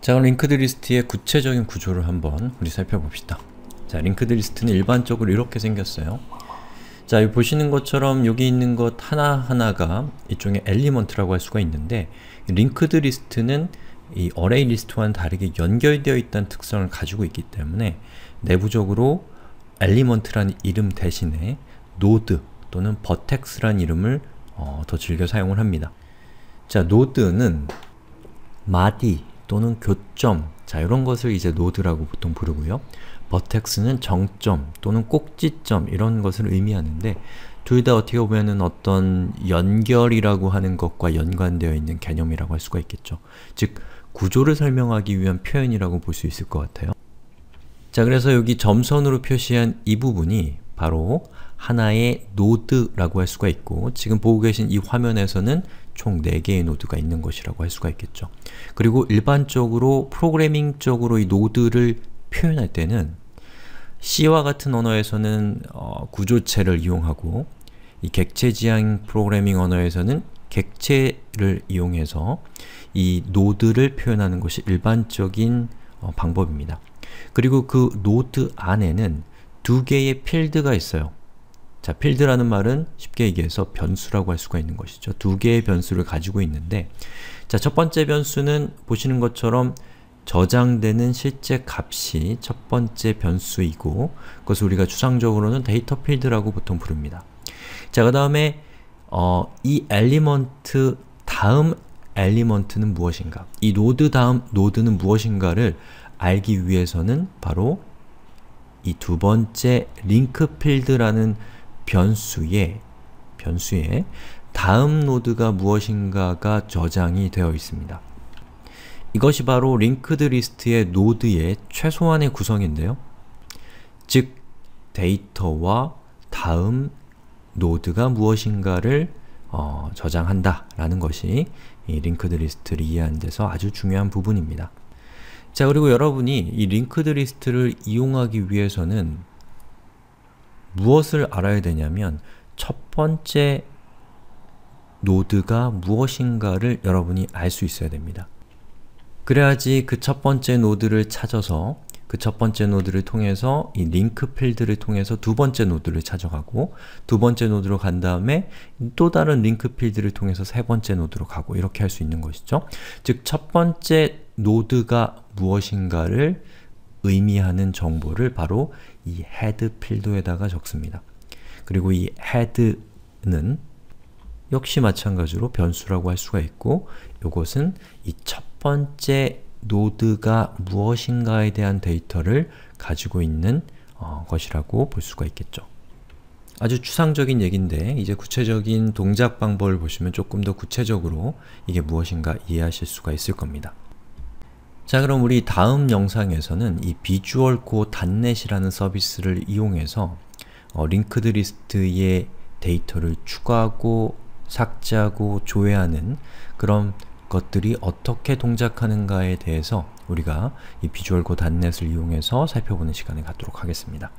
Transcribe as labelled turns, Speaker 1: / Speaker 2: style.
Speaker 1: 자, 그럼 링크드 리스트의 구체적인 구조를 한번 우리 살펴봅시다. 자, 링크드 리스트는 일반적으로 이렇게 생겼어요. 자, 여기 보시는 것처럼 여기 있는 것 하나하나가 일종의 엘리먼트라고 할 수가 있는데 링크드 리스트는 이 a r 어레이 리스트와는 다르게 연결되어 있다는 특성을 가지고 있기 때문에 내부적으로 엘리먼트라는 이름 대신에 노드 또는 버텍스란 이름을 어, 더 즐겨 사용을 합니다. 자, 노드는 마디 또는 교점, 자 이런 것을 이제 노드라고 보통 부르고요. 버텍스는 정점 또는 꼭지점 이런 것을 의미하는데 둘 다 어떻게 보면은 어떤 연결이라고 하는 것과 연관되어 있는 개념이라고 할 수가 있겠죠. 즉, 구조를 설명하기 위한 표현이라고 볼 수 있을 것 같아요. 자, 그래서 여기 점선으로 표시한 이 부분이 바로 하나의 노드라고 할 수가 있고 지금 보고 계신 이 화면에서는 총 4개의 노드가 있는 것이라고 할 수가 있겠죠. 그리고 일반적으로 프로그래밍 적으로 이 노드를 표현할 때는 C와 같은 언어에서는 어, 구조체를 이용하고 이 객체지향 프로그래밍 언어에서는 객체를 이용해서 이 노드를 표현하는 것이 일반적인 어, 방법입니다. 그리고 그 노드 안에는 두 개의 필드가 있어요. 자, 필드라는 말은 쉽게 얘기해서 변수라고 할 수가 있는 것이죠. 두 개의 변수를 가지고 있는데 자, 첫 번째 변수는 보시는 것처럼 저장되는 실제 값이 첫 번째 변수이고 그것을 우리가 추상적으로는 데이터 필드라고 보통 부릅니다. 자, 그 다음에 어, 이 엘리먼트 다음 엘리먼트는 무엇인가 이 노드 다음 노드는 무엇인가를 알기 위해서는 바로 이 두 번째 링크 필드라는 변수에 변수에 다음 노드가 무엇인가가 저장이 되어 있습니다. 이것이 바로 링크드 리스트의 노드의 최소한의 구성인데요. 즉, 데이터와 다음 노드가 무엇인가를 어, 저장한다 라는 것이 이 링크드 리스트를 이해하는 데서 아주 중요한 부분입니다. 자 그리고 여러분이 이 링크드 리스트를 이용하기 위해서는 무엇을 알아야 되냐면 첫 번째 노드가 무엇인가를 여러분이 알 수 있어야 됩니다. 그래야지 그 첫 번째 노드를 찾아서 그 첫 번째 노드를 통해서 이 링크 필드를 통해서 두 번째 노드를 찾아가고 두 번째 노드로 간 다음에 또 다른 링크 필드를 통해서 세 번째 노드로 가고 이렇게 할 수 있는 것이죠. 즉 첫 번째 노드가 무엇인가를 의미하는 정보를 바로 이 head 필드에다가 적습니다. 그리고 이 head는 역시 마찬가지로 변수라고 할 수가 있고 이것은 이 첫 번째 노드가 무엇인가에 대한 데이터를 가지고 있는 어, 것이라고 볼 수가 있겠죠. 아주 추상적인 얘기인데 이제 구체적인 동작 방법을 보시면 조금 더 구체적으로 이게 무엇인가 이해하실 수가 있을 겁니다. 자 그럼 우리 다음 영상에서는 이 비주얼 코 단넷이라는 서비스를 이용해서 어, 링크드 리스트에 데이터를 추가하고 삭제하고 조회하는 그런 것들이 어떻게 동작하는가에 대해서 우리가 이 비주얼 코 단넷을 이용해서 살펴보는 시간을 갖도록 하겠습니다.